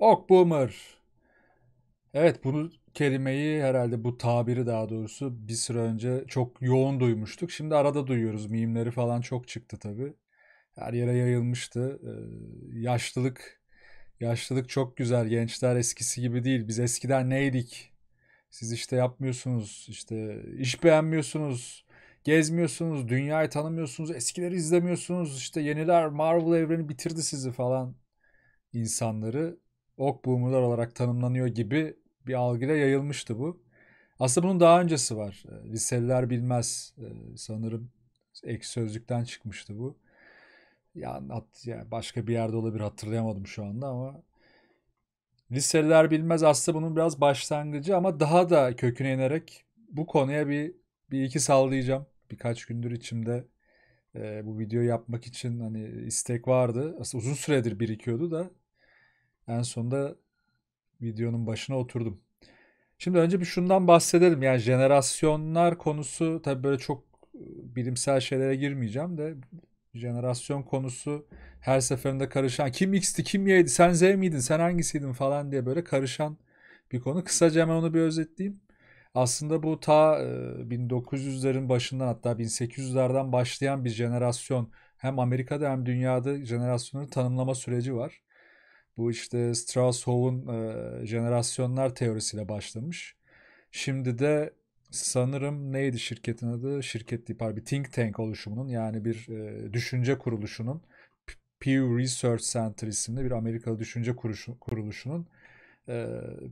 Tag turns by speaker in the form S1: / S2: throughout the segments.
S1: Ok Boomer. Evet bunu kelimeyi herhalde bu tabiri daha doğrusu bir süre önce çok yoğun duymuştuk. Şimdi arada duyuyoruz. Mimleri falan çok çıktı tabii. Her yere yayılmıştı. Ee, yaşlılık yaşlılık çok güzel. Gençler eskisi gibi değil. Biz eskiden neydik? Siz işte yapmıyorsunuz. işte iş beğenmiyorsunuz. Gezmiyorsunuz. Dünyayı tanımıyorsunuz. Eskileri izlemiyorsunuz. İşte yeniler Marvel evreni bitirdi sizi falan insanları ok boomerlar olarak tanımlanıyor gibi bir algıyla yayılmıştı bu. Aslında bunun daha öncesi var. Ee, Liseliler bilmez ee, sanırım ek sözlükten çıkmıştı bu. Ya, ya başka bir yerde olabilir hatırlayamadım şu anda ama Liseliler bilmez aslında bunun biraz başlangıcı ama daha da köküne inerek bu konuya bir, bir iki sallayacağım. Birkaç gündür içimde e, bu videoyu yapmak için hani istek vardı. Aslında uzun süredir birikiyordu da en sonunda videonun başına oturdum. Şimdi önce bir şundan bahsedelim. Yani jenerasyonlar konusu tabii böyle çok ıı, bilimsel şeylere girmeyeceğim de jenerasyon konusu her seferinde karışan kim X'ti kim Y'ydi sen Z miydin sen hangisiydin falan diye böyle karışan bir konu. Kısaca hemen onu bir özetleyeyim. Aslında bu ta 1900'lerin ıı, başından hatta 1800'lerden başlayan bir jenerasyon hem Amerika'da hem dünyada jenerasyonun tanımlama süreci var. Bu işte Strauss-Howe'un e, jenerasyonlar teorisiyle başlamış. Şimdi de sanırım neydi şirketin adı? Şirket değil pardon bir think tank oluşumunun yani bir e, düşünce kuruluşunun Pew Research Center isimli bir Amerikalı düşünce kuruluşunun e,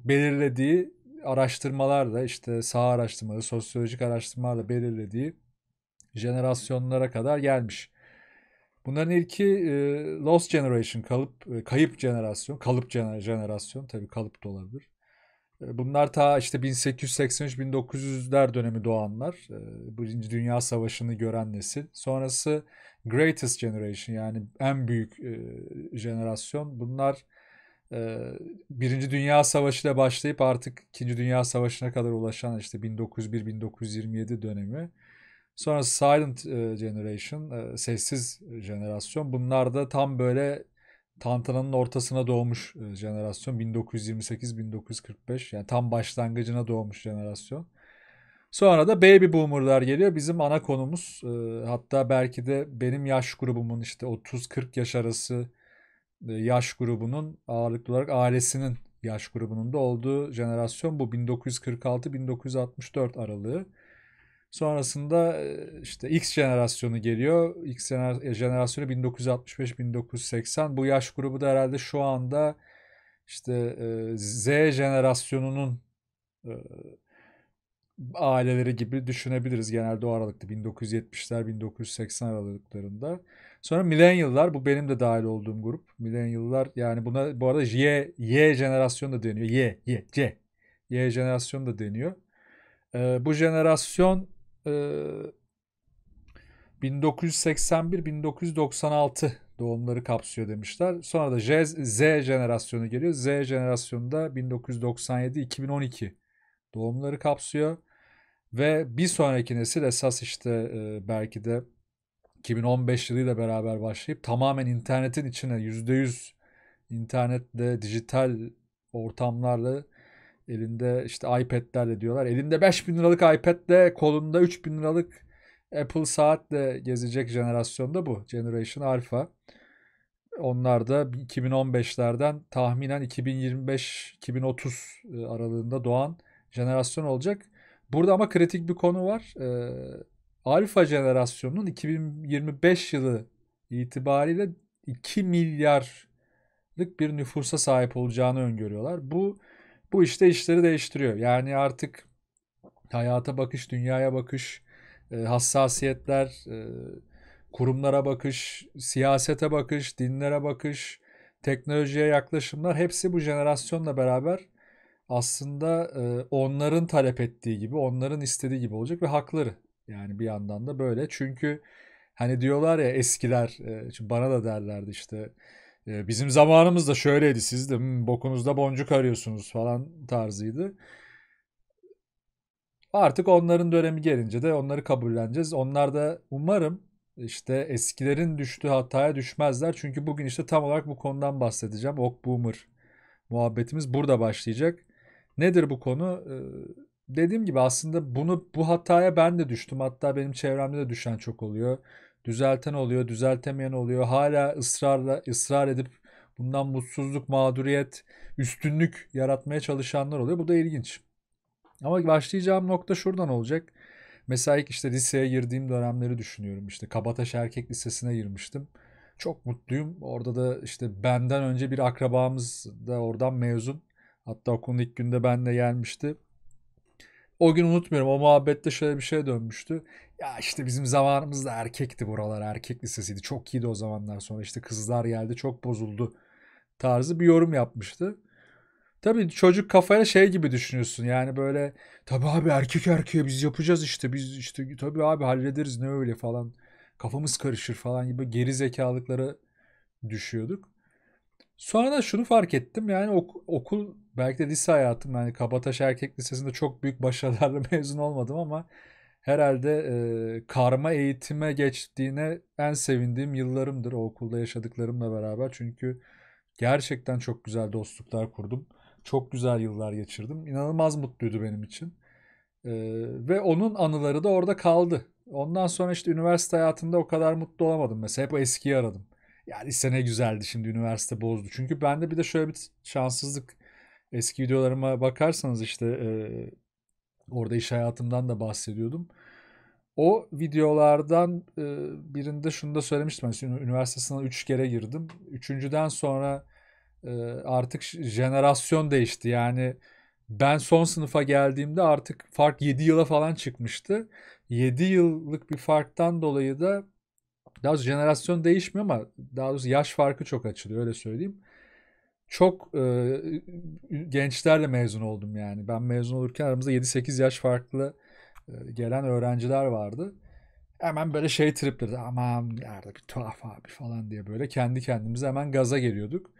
S1: belirlediği araştırmalarla işte sağ araştırmaları, sosyolojik araştırmalarla belirlediği jenerasyonlara kadar gelmiş. Bunların ilki e, Lost Generation kalıp e, kayıp jenerasyon, kalıp jener jenerasyon tabii kalıp da olabilir. E, bunlar ta işte 1883-1900'ler dönemi doğanlar. E, Birinci Dünya Savaşı'nı gören nesil. Sonrası Greatest Generation yani en büyük e, jenerasyon. Bunlar e, Birinci Dünya Savaşı ile başlayıp artık İkinci Dünya Savaşı'na kadar ulaşan işte 1901-1927 dönemi. Sonra Silent e, Generation, e, sessiz jenerasyon. Bunlar da tam böyle tantananın ortasına doğmuş e, jenerasyon. 1928-1945 yani tam başlangıcına doğmuş jenerasyon. Sonra da baby boomerlar geliyor. Bizim ana konumuz hatta belki de benim yaş grubumun işte 30-40 yaş arası yaş grubunun ağırlıklı olarak ailesinin yaş grubunun da olduğu jenerasyon bu 1946-1964 aralığı. Sonrasında işte X jenerasyonu geliyor. X e, jenerasyonu 1965-1980. Bu yaş grubu da herhalde şu anda işte Z jenerasyonunun aileleri gibi düşünebiliriz genelde o aralıkta 1970'ler 1980 aralıklarında. Sonra milenyıllar bu benim de dahil olduğum grup. Milenyıllar yani buna bu arada Y Y jenerasyonu da deniyor. Y Y C Y jenerasyonu da deniyor. Ee, bu jenerasyon 1981-1996 ee, doğumları kapsıyor demişler. Sonra da Z, Z jenerasyonu geliyor. Z jenerasyonu 1997-2012 doğumları kapsıyor. Ve bir sonraki nesil esas işte e, belki de 2015 yılıyla beraber başlayıp tamamen internetin içine %100 internetle, dijital ortamlarla Elinde işte iPad'lerle diyorlar. Elinde 5000 liralık iPad'le kolunda 3000 liralık Apple saatle gezecek jenerasyonda bu. Generation Alpha. Onlar da 2015'lerden tahminen 2025-2030 e, aralığında doğan jenerasyon olacak. Burada ama kritik bir konu var. Ee, alfa jenerasyonunun 2025 yılı itibariyle 2 milyarlık bir nüfusa sahip olacağını öngörüyorlar. Bu bu işte işleri değiştiriyor. Yani artık hayata bakış, dünyaya bakış, e, hassasiyetler, e, kurumlara bakış, siyasete bakış, dinlere bakış, teknolojiye yaklaşımlar hepsi bu jenerasyonla beraber aslında e, onların talep ettiği gibi, onların istediği gibi olacak ve hakları. Yani bir yandan da böyle. Çünkü hani diyorlar ya eskiler, bana da derlerdi işte ee, bizim zamanımızda şöyleydi siz de hmm, bokunuzda boncuk arıyorsunuz falan tarzıydı. Artık onların dönemi gelince de onları kabulleneceğiz. Onlar da umarım işte eskilerin düştüğü hataya düşmezler. Çünkü bugün işte tam olarak bu konudan bahsedeceğim. Ok Boomer muhabbetimiz burada başlayacak. Nedir bu konu? Ee, dediğim gibi aslında bunu bu hataya ben de düştüm. Hatta benim çevremde de düşen çok oluyor düzelten oluyor, düzeltemeyen oluyor. Hala ısrarla ısrar edip bundan mutsuzluk, mağduriyet, üstünlük yaratmaya çalışanlar oluyor. Bu da ilginç. Ama başlayacağım nokta şuradan olacak. Mesela işte liseye girdiğim dönemleri düşünüyorum. İşte Kabataş Erkek Lisesi'ne girmiştim. Çok mutluyum. Orada da işte benden önce bir akrabamız da oradan mezun. Hatta okulun ilk günde ben de gelmişti o gün unutmuyorum o muhabbette şöyle bir şey dönmüştü. Ya işte bizim zamanımızda erkekti buralar erkek lisesiydi. Çok iyiydi o zamanlar sonra işte kızlar geldi çok bozuldu tarzı bir yorum yapmıştı. Tabii çocuk kafaya şey gibi düşünüyorsun yani böyle tabii abi erkek erkeğe biz yapacağız işte biz işte tabii abi hallederiz ne öyle falan kafamız karışır falan gibi geri zekalıkları düşüyorduk. Sonra şunu fark ettim yani ok- okul belki de lise hayatım yani Kabataş Erkek Lisesi'nde çok büyük başarılarla mezun olmadım ama herhalde e, karma eğitime geçtiğine en sevindiğim yıllarımdır o okulda yaşadıklarımla beraber. Çünkü gerçekten çok güzel dostluklar kurdum. Çok güzel yıllar geçirdim. İnanılmaz mutluydu benim için. E, ve onun anıları da orada kaldı. Ondan sonra işte üniversite hayatında o kadar mutlu olamadım mesela. Hep eskiyi aradım. Yani sene güzeldi şimdi üniversite bozdu. Çünkü bende bir de şöyle bir şanssızlık eski videolarıma bakarsanız işte e, orada iş hayatımdan da bahsediyordum. O videolardan e, birinde şunu da söylemiştim. Yani üniversite sınavına 3 kere girdim. Üçüncüden sonra e, artık jenerasyon değişti. Yani ben son sınıfa geldiğimde artık fark 7 yıla falan çıkmıştı. 7 yıllık bir farktan dolayı da daha doğrusu jenerasyon değişmiyor ama daha doğrusu yaş farkı çok açılıyor öyle söyleyeyim. Çok e, gençlerle mezun oldum yani. Ben mezun olurken aramızda 7-8 yaş farklı e, gelen öğrenciler vardı. Hemen böyle şey tripleri aman nerede bir tuhaf abi falan diye böyle kendi kendimize hemen gaza geliyorduk.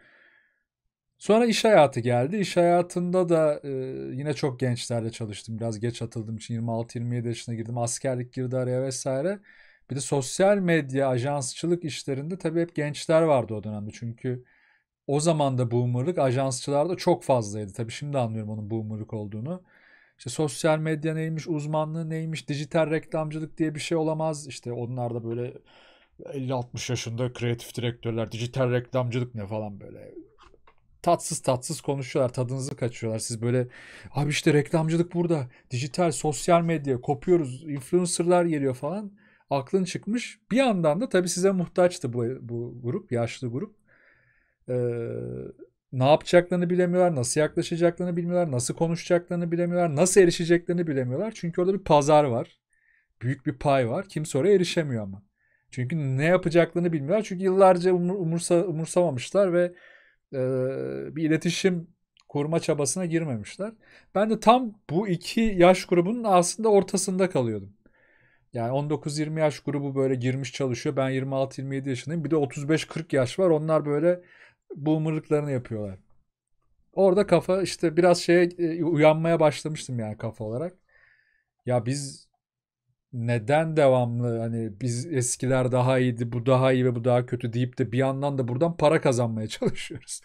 S1: Sonra iş hayatı geldi. İş hayatında da e, yine çok gençlerle çalıştım. Biraz geç atıldım için 26-27 yaşına girdim. Askerlik girdi araya vesaire. Bir de sosyal medya, ajansçılık işlerinde tabii hep gençler vardı o dönemde. Çünkü o zaman da boomerlık ajansçılarda çok fazlaydı. Tabii şimdi anlıyorum onun boomerlık olduğunu. İşte sosyal medya neymiş, uzmanlığı neymiş, dijital reklamcılık diye bir şey olamaz. İşte onlar da böyle 50-60 yaşında kreatif direktörler, dijital reklamcılık ne falan böyle tatsız tatsız konuşuyorlar. Tadınızı kaçıyorlar. Siz böyle abi işte reklamcılık burada. Dijital, sosyal medya kopuyoruz. Influencerlar geliyor falan aklın çıkmış. Bir yandan da tabii size muhtaçtı bu, bu grup, yaşlı grup. Ee, ne yapacaklarını bilemiyorlar, nasıl yaklaşacaklarını bilmiyorlar, nasıl konuşacaklarını bilemiyorlar, nasıl erişeceklerini bilemiyorlar. Çünkü orada bir pazar var. Büyük bir pay var. Kimse oraya erişemiyor ama. Çünkü ne yapacaklarını bilmiyorlar. Çünkü yıllarca umur, umursa, umursamamışlar ve e, bir iletişim koruma çabasına girmemişler. Ben de tam bu iki yaş grubunun aslında ortasında kalıyordum. Yani 19-20 yaş grubu böyle girmiş çalışıyor. Ben 26-27 yaşındayım. Bir de 35-40 yaş var. Onlar böyle boomerlıklarını yapıyorlar. Orada kafa işte biraz şeye e, uyanmaya başlamıştım yani kafa olarak. Ya biz neden devamlı hani biz eskiler daha iyiydi, bu daha iyi ve bu daha kötü deyip de bir yandan da buradan para kazanmaya çalışıyoruz.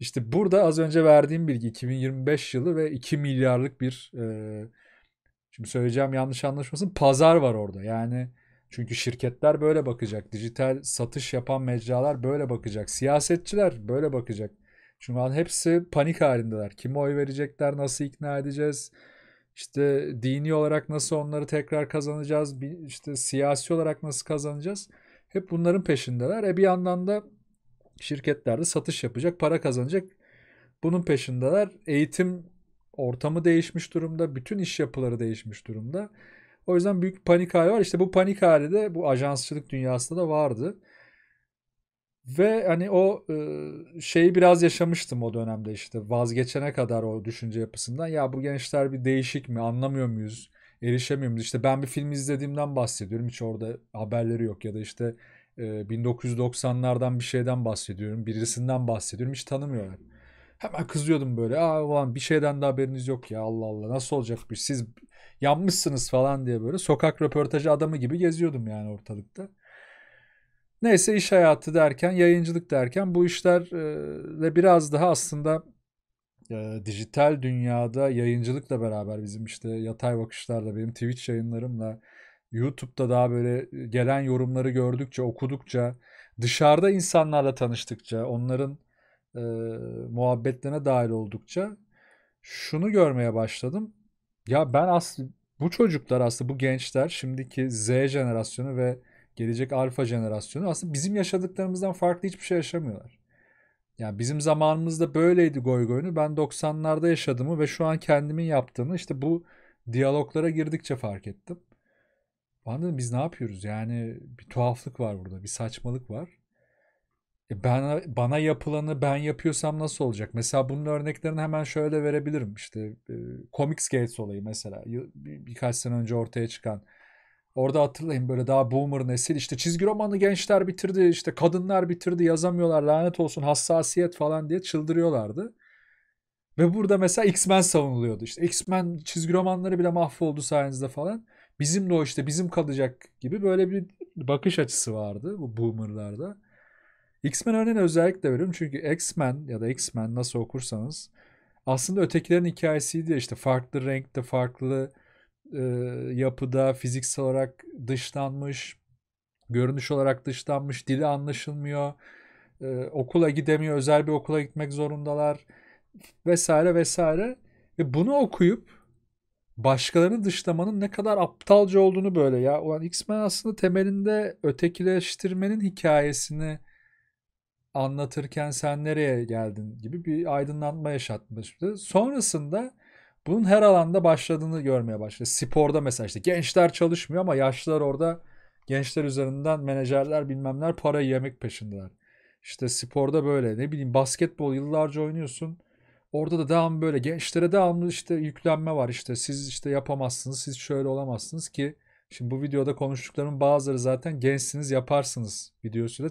S1: İşte burada az önce verdiğim bilgi 2025 yılı ve 2 milyarlık bir e, Şimdi söyleyeceğim yanlış anlaşmasın. Pazar var orada. Yani çünkü şirketler böyle bakacak. Dijital satış yapan mecralar böyle bakacak. Siyasetçiler böyle bakacak. Çünkü hepsi panik halindeler. Kime oy verecekler, nasıl ikna edeceğiz? İşte dini olarak nasıl onları tekrar kazanacağız? İşte siyasi olarak nasıl kazanacağız? Hep bunların peşindeler. E bir yandan da şirketlerde satış yapacak, para kazanacak. Bunun peşindeler. Eğitim ortamı değişmiş durumda. Bütün iş yapıları değişmiş durumda. O yüzden büyük bir panik hali var. İşte bu panik hali de bu ajansçılık dünyasında da vardı. Ve hani o e, şeyi biraz yaşamıştım o dönemde işte vazgeçene kadar o düşünce yapısından. Ya bu gençler bir değişik mi anlamıyor muyuz? Erişemiyor muyuz? İşte ben bir film izlediğimden bahsediyorum. Hiç orada haberleri yok ya da işte e, 1990'lardan bir şeyden bahsediyorum. Birisinden bahsediyorum. Hiç tanımıyorum. Hemen kızıyordum böyle. Aa ulan bir şeyden de haberiniz yok ya Allah Allah nasıl olacakmış siz yanmışsınız falan diye böyle sokak röportajı adamı gibi geziyordum yani ortalıkta. Neyse iş hayatı derken, yayıncılık derken bu işlerle biraz daha aslında e, dijital dünyada yayıncılıkla beraber bizim işte yatay bakışlarla, benim Twitch yayınlarımla, YouTube'da daha böyle gelen yorumları gördükçe, okudukça, dışarıda insanlarla tanıştıkça, onların e, muhabbetlerine dahil oldukça şunu görmeye başladım. Ya ben aslında bu çocuklar aslında bu gençler şimdiki Z jenerasyonu ve gelecek alfa jenerasyonu aslında bizim yaşadıklarımızdan farklı hiçbir şey yaşamıyorlar. Yani bizim zamanımızda böyleydi goy goyunu. Ben 90'larda yaşadığımı ve şu an kendimin yaptığını işte bu diyaloglara girdikçe fark ettim. Ben dedim biz ne yapıyoruz? Yani bir tuhaflık var burada, bir saçmalık var. E ben bana yapılanı ben yapıyorsam nasıl olacak? Mesela bunun örneklerini hemen şöyle verebilirim. İşte e, Comics Gates olayı mesela bir, birkaç sene önce ortaya çıkan. Orada hatırlayın böyle daha boomer nesil işte çizgi romanı gençler bitirdi işte kadınlar bitirdi yazamıyorlar lanet olsun hassasiyet falan diye çıldırıyorlardı. Ve burada mesela X-Men savunuluyordu işte X-Men çizgi romanları bile mahvoldu sayenizde falan. Bizim de o işte bizim kalacak gibi böyle bir bakış açısı vardı bu boomerlarda. X-Men örneğini özellikle veriyorum çünkü X-Men ya da X-Men nasıl okursanız aslında ötekilerin hikayesiydi ya işte farklı renkte, farklı e, yapıda, fiziksel olarak dışlanmış, görünüş olarak dışlanmış, dili anlaşılmıyor, e, okula gidemiyor, özel bir okula gitmek zorundalar vesaire vesaire. Ve bunu okuyup başkalarını dışlamanın ne kadar aptalca olduğunu böyle ya. Ulan X-Men aslında temelinde ötekileştirmenin hikayesini anlatırken sen nereye geldin gibi bir aydınlanma yaşatmıştı. Sonrasında bunun her alanda başladığını görmeye başladı. Sporda mesela işte gençler çalışmıyor ama yaşlılar orada gençler üzerinden menajerler bilmemler para yemek peşindeler. İşte sporda böyle ne bileyim basketbol yıllarca oynuyorsun. Orada da devamlı böyle gençlere devamlı işte yüklenme var işte siz işte yapamazsınız siz şöyle olamazsınız ki şimdi bu videoda konuştuklarımın bazıları zaten gençsiniz yaparsınız videosuyla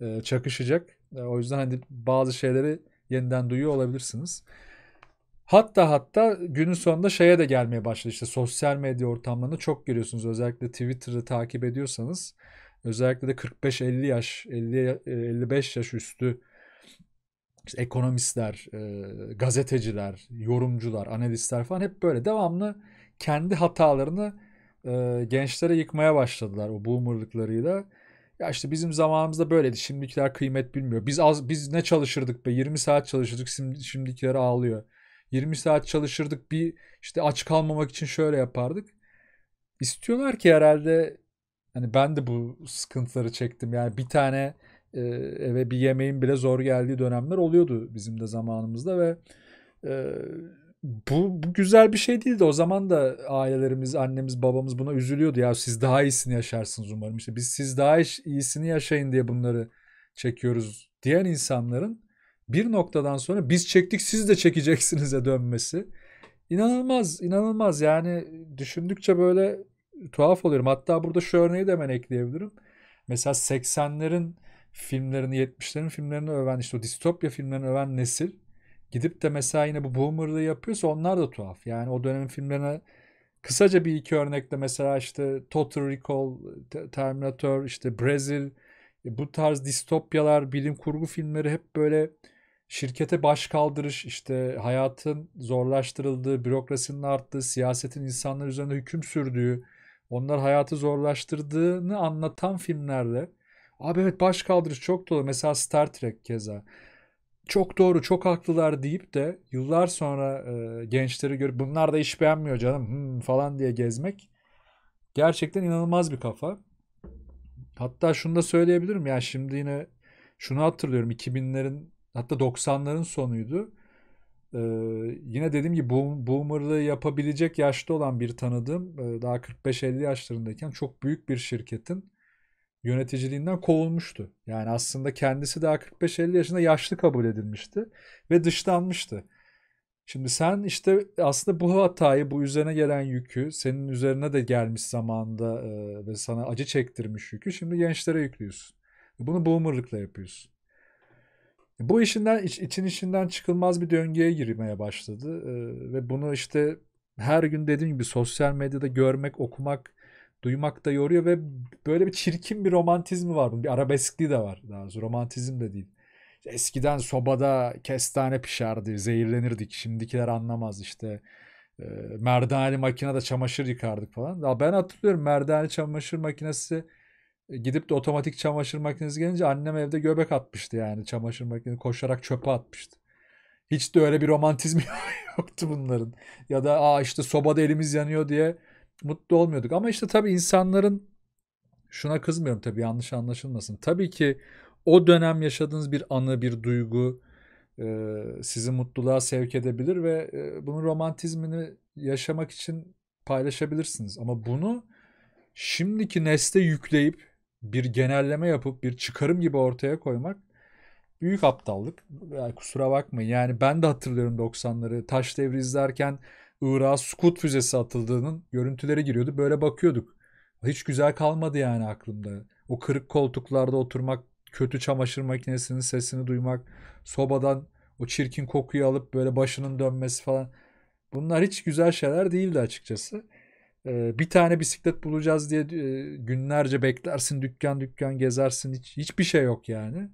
S1: e, çakışacak. E, o yüzden hani bazı şeyleri yeniden duyuyor olabilirsiniz. Hatta hatta günün sonunda şeye de gelmeye başladı İşte sosyal medya ortamlarını çok görüyorsunuz. Özellikle Twitter'ı takip ediyorsanız özellikle de 45-50 yaş 50 55 e, yaş üstü işte ekonomistler, gazeteciler, yorumcular, analistler falan hep böyle devamlı kendi hatalarını gençlere yıkmaya başladılar o boomerlıklarıyla. Ya işte bizim zamanımızda böyleydi. Şimdikiler kıymet bilmiyor. Biz az biz ne çalışırdık be? 20 saat çalışırdık. Şimdi şimdikiler ağlıyor. 20 saat çalışırdık. Bir işte aç kalmamak için şöyle yapardık. İstiyorlar ki herhalde hani ben de bu sıkıntıları çektim. Yani bir tane e, eve bir yemeğin bile zor geldiği dönemler oluyordu bizim de zamanımızda ve e, bu, bu güzel bir şey değildi. O zaman da ailelerimiz, annemiz, babamız buna üzülüyordu. Ya siz daha iyisini yaşarsınız umarım. İşte biz siz daha iyisini yaşayın diye bunları çekiyoruz diyen insanların bir noktadan sonra biz çektik siz de çekeceksinize dönmesi. İnanılmaz, inanılmaz. Yani düşündükçe böyle tuhaf oluyorum. Hatta burada şu örneği de ben ekleyebilirim. Mesela 80'lerin filmlerini, 70'lerin filmlerini öven, işte o distopya filmlerini öven nesil gidip de mesela yine bu boomer'lığı yapıyorsa onlar da tuhaf. Yani o dönemin filmlerine kısaca bir iki örnekle mesela işte Total Recall, Terminator, işte Brazil e, bu tarz distopyalar, bilim kurgu filmleri hep böyle şirkete baş kaldırış, işte hayatın zorlaştırıldığı, bürokrasinin arttığı, siyasetin insanlar üzerinde hüküm sürdüğü, onlar hayatı zorlaştırdığını anlatan filmlerle Abi evet baş kaldırış çok dolu. Mesela Star Trek keza çok doğru çok haklılar deyip de yıllar sonra e, gençleri görüp bunlar da iş beğenmiyor canım hmm, falan diye gezmek gerçekten inanılmaz bir kafa. Hatta şunu da söyleyebilirim yani şimdi yine şunu hatırlıyorum 2000'lerin hatta 90'ların sonuydu. Ee, yine dediğim gibi boom, boomerlığı yapabilecek yaşta olan bir tanıdığım e, daha 45-50 yaşlarındayken çok büyük bir şirketin yöneticiliğinden kovulmuştu. Yani aslında kendisi daha 45-50 yaşında yaşlı kabul edilmişti ve dışlanmıştı. Şimdi sen işte aslında bu hatayı, bu üzerine gelen yükü, senin üzerine de gelmiş zamanda e, ve sana acı çektirmiş yükü şimdi gençlere yüklüyorsun. Bunu boomerlıkla yapıyorsun. Bu işinden için işinden çıkılmaz bir döngüye girmeye başladı e, ve bunu işte her gün dediğim gibi sosyal medyada görmek, okumak, duymak da yoruyor ve böyle bir çirkin bir romantizmi var bunun. Bir arabeskliği de var. Daha doğrusu romantizm de değil. Eskiden sobada kestane pişerdi, zehirlenirdik. Şimdikiler anlamaz işte. E, ee, merdaneli makinede çamaşır yıkardık falan. Ya ben hatırlıyorum merdaneli çamaşır makinesi e, gidip de otomatik çamaşır makinesi gelince annem evde göbek atmıştı yani çamaşır makinesi koşarak çöpe atmıştı. Hiç de öyle bir romantizmi yoktu bunların. Ya da aa işte sobada elimiz yanıyor diye mutlu olmuyorduk. Ama işte tabii insanların şuna kızmıyorum tabii yanlış anlaşılmasın. Tabii ki o dönem yaşadığınız bir anı, bir duygu e, sizi mutluluğa sevk edebilir ve e, bunun romantizmini yaşamak için paylaşabilirsiniz. Ama bunu şimdiki nesle yükleyip bir genelleme yapıp bir çıkarım gibi ortaya koymak büyük aptallık. Yani kusura bakmayın. Yani ben de hatırlıyorum 90'ları. Taş devri izlerken Irak'a Sukut füzesi atıldığının görüntüleri giriyordu. Böyle bakıyorduk. Hiç güzel kalmadı yani aklımda. O kırık koltuklarda oturmak, kötü çamaşır makinesinin sesini duymak, sobadan o çirkin kokuyu alıp böyle başının dönmesi falan. Bunlar hiç güzel şeyler değildi açıkçası. Ee, bir tane bisiklet bulacağız diye e, günlerce beklersin dükkan dükkan gezersin hiç hiçbir şey yok yani.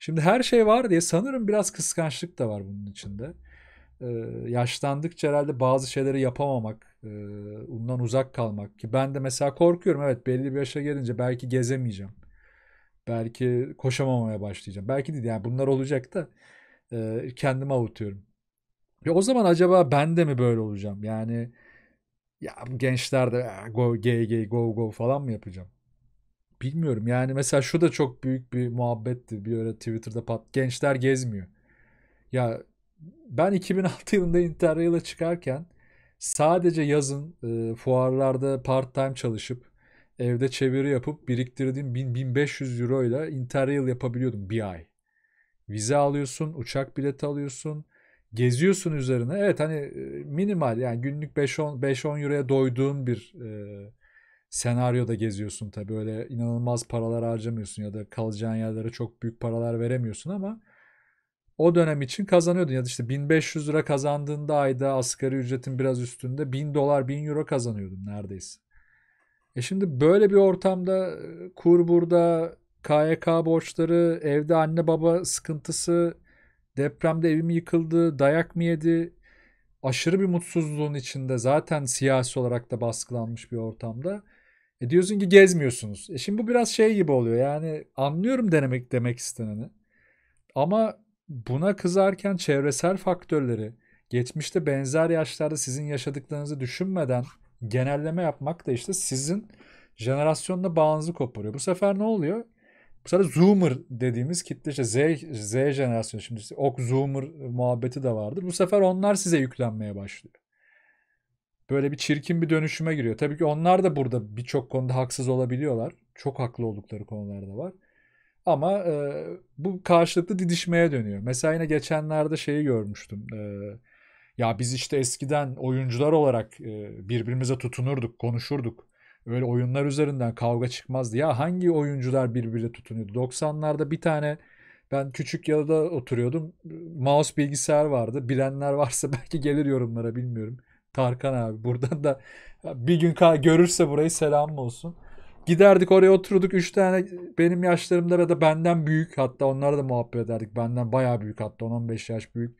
S1: Şimdi her şey var diye sanırım biraz kıskançlık da var bunun içinde. Ee, yaşlandıkça herhalde bazı şeyleri yapamamak, e, ondan uzak kalmak ki ben de mesela korkuyorum evet belli bir yaşa gelince belki gezemeyeceğim. Belki koşamamaya başlayacağım. Belki değil yani bunlar olacak da e, kendimi avutuyorum. Ya o zaman acaba ben de mi böyle olacağım? Yani ya gençler de ah, go gay gay go go falan mı yapacağım? Bilmiyorum yani mesela şu da çok büyük bir muhabbetti bir öyle Twitter'da pat gençler gezmiyor. Ya ben 2006 yılında Interrail'e çıkarken sadece yazın e, fuarlarda part time çalışıp evde çeviri yapıp biriktirdiğim 1000, 1500 euro ile Interrail yapabiliyordum bir ay. Vize alıyorsun, uçak bileti alıyorsun, geziyorsun üzerine. Evet hani e, minimal yani günlük 5-10 euroya doyduğun bir e, senaryoda geziyorsun tabii. Öyle inanılmaz paralar harcamıyorsun ya da kalacağın yerlere çok büyük paralar veremiyorsun ama o dönem için kazanıyordun ya da işte 1500 lira kazandığında ayda asgari ücretin biraz üstünde 1000 dolar 1000 euro kazanıyordun neredeyse. E şimdi böyle bir ortamda e, kur burada KYK borçları, evde anne baba sıkıntısı, depremde evim yıkıldı, dayak mı yedi, aşırı bir mutsuzluğun içinde zaten siyasi olarak da baskılanmış bir ortamda. E diyorsun ki gezmiyorsunuz. E şimdi bu biraz şey gibi oluyor yani anlıyorum denemek demek isteneni. Ama Buna kızarken çevresel faktörleri geçmişte benzer yaşlarda sizin yaşadıklarınızı düşünmeden genelleme yapmak da işte sizin jenerasyonla bağınızı koparıyor. Bu sefer ne oluyor? Bu sefer Zoomer dediğimiz kitle işte Z, Z jenerasyonu şimdi ok Zoomer muhabbeti de vardır. Bu sefer onlar size yüklenmeye başlıyor. Böyle bir çirkin bir dönüşüme giriyor. Tabii ki onlar da burada birçok konuda haksız olabiliyorlar. Çok haklı oldukları konularda var. Ama e, bu karşılıklı didişmeye dönüyor. Mesela yine geçenlerde şeyi görmüştüm. E, ya biz işte eskiden oyuncular olarak e, birbirimize tutunurduk, konuşurduk. Öyle oyunlar üzerinden kavga çıkmazdı. Ya hangi oyuncular birbiriyle tutunuyordu? 90'larda bir tane ben küçük yalıda oturuyordum. Mouse bilgisayar vardı. Bilenler varsa belki gelir yorumlara bilmiyorum. Tarkan abi buradan da bir gün görürse burayı selam olsun. Giderdik oraya oturduk. Üç tane benim yaşlarımda ya da benden büyük hatta onlarla da muhabbet ederdik. Benden bayağı büyük hatta 10-15 yaş büyük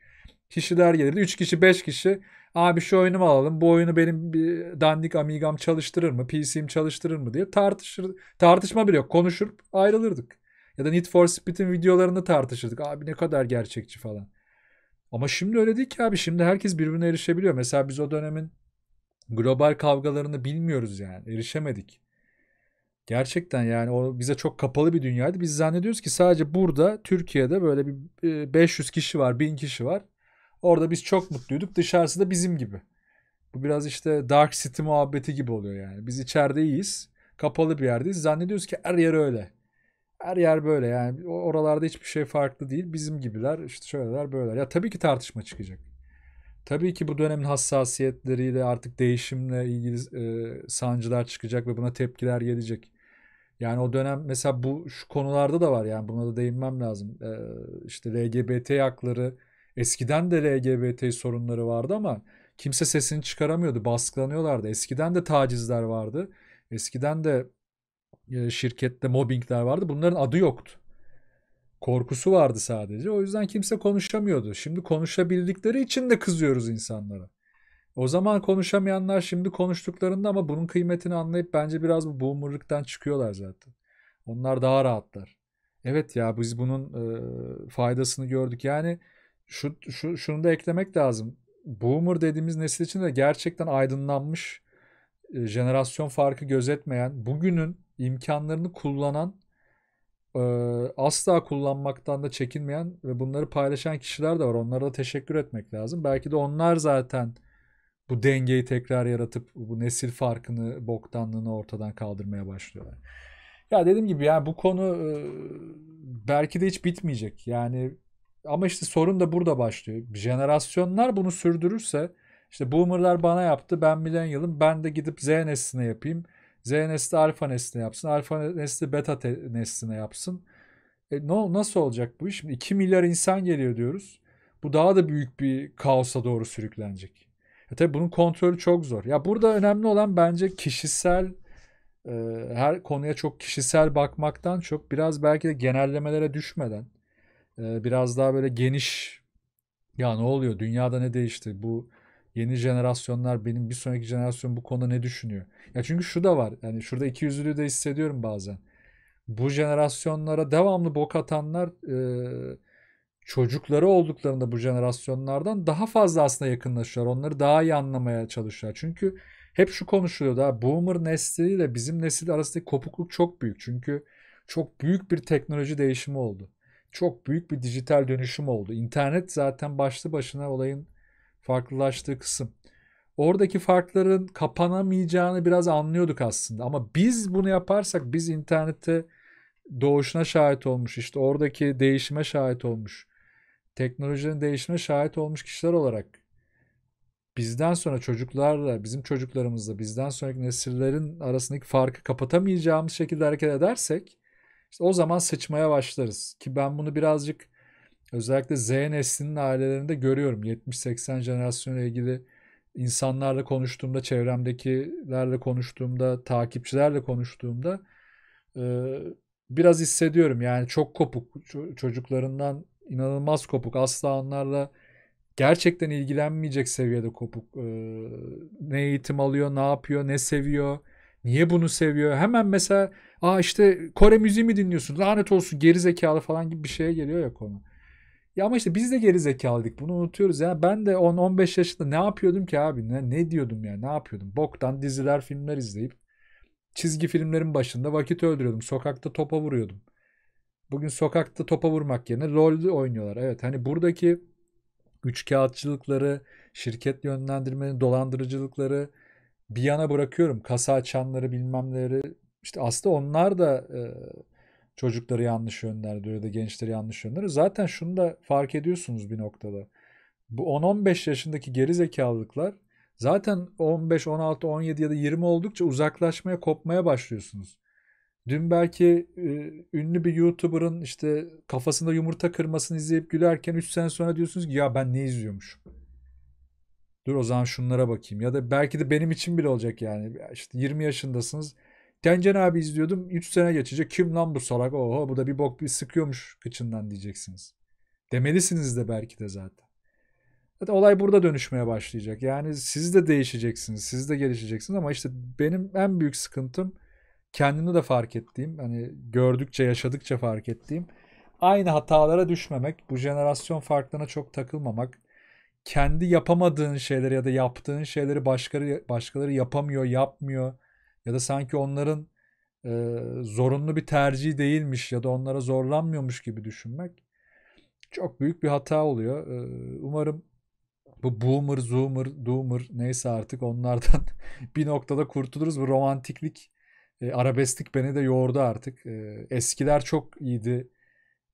S1: kişiler gelirdi. Üç kişi beş kişi. Abi şu oyunu mu alalım? Bu oyunu benim bir dandik amigam çalıştırır mı? PC'm çalıştırır mı diye tartışır. Tartışma bile yok. Konuşup ayrılırdık. Ya da Need for Speed'in videolarını tartışırdık. Abi ne kadar gerçekçi falan. Ama şimdi öyle değil ki abi. Şimdi herkes birbirine erişebiliyor. Mesela biz o dönemin global kavgalarını bilmiyoruz yani. Erişemedik. Gerçekten yani o bize çok kapalı bir dünyaydı. Biz zannediyoruz ki sadece burada Türkiye'de böyle bir 500 e, kişi var, 1000 kişi var. Orada biz çok mutluyduk. Dışarısı da bizim gibi. Bu biraz işte Dark City muhabbeti gibi oluyor yani. Biz içeride iyiyiz. Kapalı bir yerdeyiz. Zannediyoruz ki her yer öyle. Her yer böyle yani. Oralarda hiçbir şey farklı değil. Bizim gibiler işte şöyleler böyleler. Ya tabii ki tartışma çıkacak. Tabii ki bu dönemin hassasiyetleriyle artık değişimle ilgili e, sancılar çıkacak ve buna tepkiler gelecek. Yani o dönem mesela bu şu konularda da var yani buna da değinmem lazım. Ee, işte LGBT hakları eskiden de LGBT sorunları vardı ama kimse sesini çıkaramıyordu. Baskılanıyorlardı. Eskiden de tacizler vardı. Eskiden de e, şirkette mobbingler vardı. Bunların adı yoktu. Korkusu vardı sadece. O yüzden kimse konuşamıyordu. Şimdi konuşabildikleri için de kızıyoruz insanlara. O zaman konuşamayanlar şimdi konuştuklarında ama bunun kıymetini anlayıp bence biraz bu boomerlıktan çıkıyorlar zaten. Onlar daha rahatlar. Evet ya biz bunun e, faydasını gördük. Yani şu, şu şunu da eklemek lazım. Boomer dediğimiz nesil için de gerçekten aydınlanmış, e, jenerasyon farkı gözetmeyen, bugünün imkanlarını kullanan, e, asla kullanmaktan da çekinmeyen ve bunları paylaşan kişiler de var. Onlara da teşekkür etmek lazım. Belki de onlar zaten bu dengeyi tekrar yaratıp bu nesil farkını, boktanlığını ortadan kaldırmaya başlıyorlar. Ya dediğim gibi yani bu konu e, belki de hiç bitmeyecek. Yani ama işte sorun da burada başlıyor. Jenerasyonlar bunu sürdürürse işte boomerlar bana yaptı ben millennial'ım ben de gidip Z nesline yapayım. Z nesli alfa nesline yapsın. Alfa nesli beta nesline yapsın. E, no, nasıl olacak bu iş? 2 milyar insan geliyor diyoruz. Bu daha da büyük bir kaosa doğru sürüklenecek. E tabii bunun kontrolü çok zor. Ya burada önemli olan bence kişisel e, her konuya çok kişisel bakmaktan çok biraz belki de genellemelere düşmeden e, biraz daha böyle geniş ya ne oluyor dünyada ne değişti bu yeni jenerasyonlar benim bir sonraki jenerasyon bu konuda ne düşünüyor? Ya çünkü şu da var yani şurada iki yüzlülüğü de hissediyorum bazen. Bu jenerasyonlara devamlı bok atanlar e, çocukları olduklarında bu jenerasyonlardan daha fazla aslında yakınlaşıyorlar. Onları daha iyi anlamaya çalışıyorlar. Çünkü hep şu konuşuluyor da boomer nesliyle bizim nesil arasındaki kopukluk çok büyük. Çünkü çok büyük bir teknoloji değişimi oldu. Çok büyük bir dijital dönüşüm oldu. İnternet zaten başlı başına olayın farklılaştığı kısım. Oradaki farkların kapanamayacağını biraz anlıyorduk aslında. Ama biz bunu yaparsak biz internette doğuşuna şahit olmuş işte oradaki değişime şahit olmuş teknolojinin değişime şahit olmuş kişiler olarak bizden sonra çocuklarla, bizim çocuklarımızla, bizden sonraki nesillerin arasındaki farkı kapatamayacağımız şekilde hareket edersek işte o zaman sıçmaya başlarız. Ki ben bunu birazcık özellikle Z neslinin ailelerinde görüyorum. 70-80 jenerasyonla ilgili insanlarla konuştuğumda, çevremdekilerle konuştuğumda, takipçilerle konuştuğumda biraz hissediyorum. Yani çok kopuk çocuklarından inanılmaz kopuk. Asla onlarla gerçekten ilgilenmeyecek seviyede kopuk. Ee, ne eğitim alıyor, ne yapıyor, ne seviyor, niye bunu seviyor. Hemen mesela aa işte Kore müziği mi dinliyorsun? Lanet olsun geri zekalı falan gibi bir şeye geliyor ya konu. Ya ama işte biz de geri zekalıydık. Bunu unutuyoruz ya. Ben de 10-15 yaşında ne yapıyordum ki abi? Ne, ne diyordum ya? Ne yapıyordum? Boktan diziler, filmler izleyip çizgi filmlerin başında vakit öldürüyordum. Sokakta topa vuruyordum. Bugün sokakta topa vurmak yerine LoL oynuyorlar. Evet hani buradaki üç kağıtçılıkları, şirket yönlendirmenin dolandırıcılıkları bir yana bırakıyorum. Kasa açanları bilmemleri işte aslında onlar da e, çocukları yanlış yönlendiriyor da gençleri yanlış yönlendiriyor. Zaten şunu da fark ediyorsunuz bir noktada. Bu 10-15 yaşındaki geri zekalılıklar zaten 15, 16, 17 ya da 20 oldukça uzaklaşmaya, kopmaya başlıyorsunuz. Dün belki e, ünlü bir YouTuber'ın işte kafasında yumurta kırmasını izleyip gülerken 3 sene sonra diyorsunuz ki ya ben ne izliyormuşum. Dur o zaman şunlara bakayım. Ya da belki de benim için bile olacak yani. İşte 20 yaşındasınız. Tencen abi izliyordum. 3 sene geçecek. Kim lan bu salak? Oho bu da bir bok bir sıkıyormuş kıçından diyeceksiniz. Demelisiniz de belki de zaten. Zaten olay burada dönüşmeye başlayacak. Yani siz de değişeceksiniz. Siz de gelişeceksiniz ama işte benim en büyük sıkıntım kendimde de fark ettiğim hani gördükçe yaşadıkça fark ettiğim aynı hatalara düşmemek, bu jenerasyon farklarına çok takılmamak, kendi yapamadığın şeyleri ya da yaptığın şeyleri başkaları başkaları yapamıyor, yapmıyor ya da sanki onların e, zorunlu bir tercih değilmiş ya da onlara zorlanmıyormuş gibi düşünmek çok büyük bir hata oluyor. E, umarım bu boomer, zoomer, doomer neyse artık onlardan bir noktada kurtuluruz. Bu romantiklik e, arabesklik beni de yordu artık. E, eskiler çok iyiydi.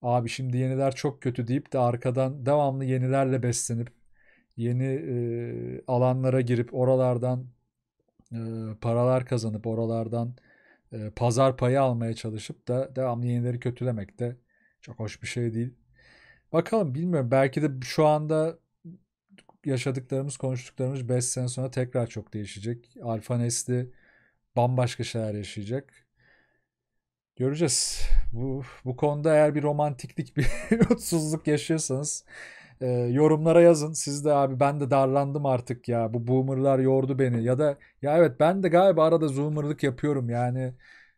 S1: Abi şimdi yeniler çok kötü deyip de arkadan devamlı yenilerle beslenip yeni e, alanlara girip oralardan e, paralar kazanıp oralardan e, pazar payı almaya çalışıp da devamlı yenileri kötülemek de çok hoş bir şey değil. Bakalım bilmiyorum belki de şu anda yaşadıklarımız konuştuklarımız 5 sene sonra tekrar çok değişecek. Alfa nesli bambaşka şeyler yaşayacak. Göreceğiz. Bu, bu konuda eğer bir romantiklik, bir mutsuzluk yaşıyorsanız e, yorumlara yazın. Siz de abi ben de darlandım artık ya. Bu boomerlar yordu beni. Ya da ya evet ben de galiba arada zoomerlık yapıyorum. Yani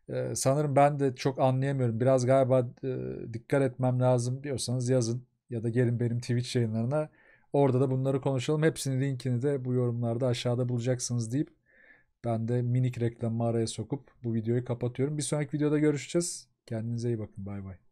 S1: e, sanırım ben de çok anlayamıyorum. Biraz galiba e, dikkat etmem lazım diyorsanız yazın. Ya da gelin benim Twitch yayınlarına. Orada da bunları konuşalım. Hepsinin linkini de bu yorumlarda aşağıda bulacaksınız deyip ben de minik reklamı araya sokup bu videoyu kapatıyorum. Bir sonraki videoda görüşeceğiz. Kendinize iyi bakın. Bay bay.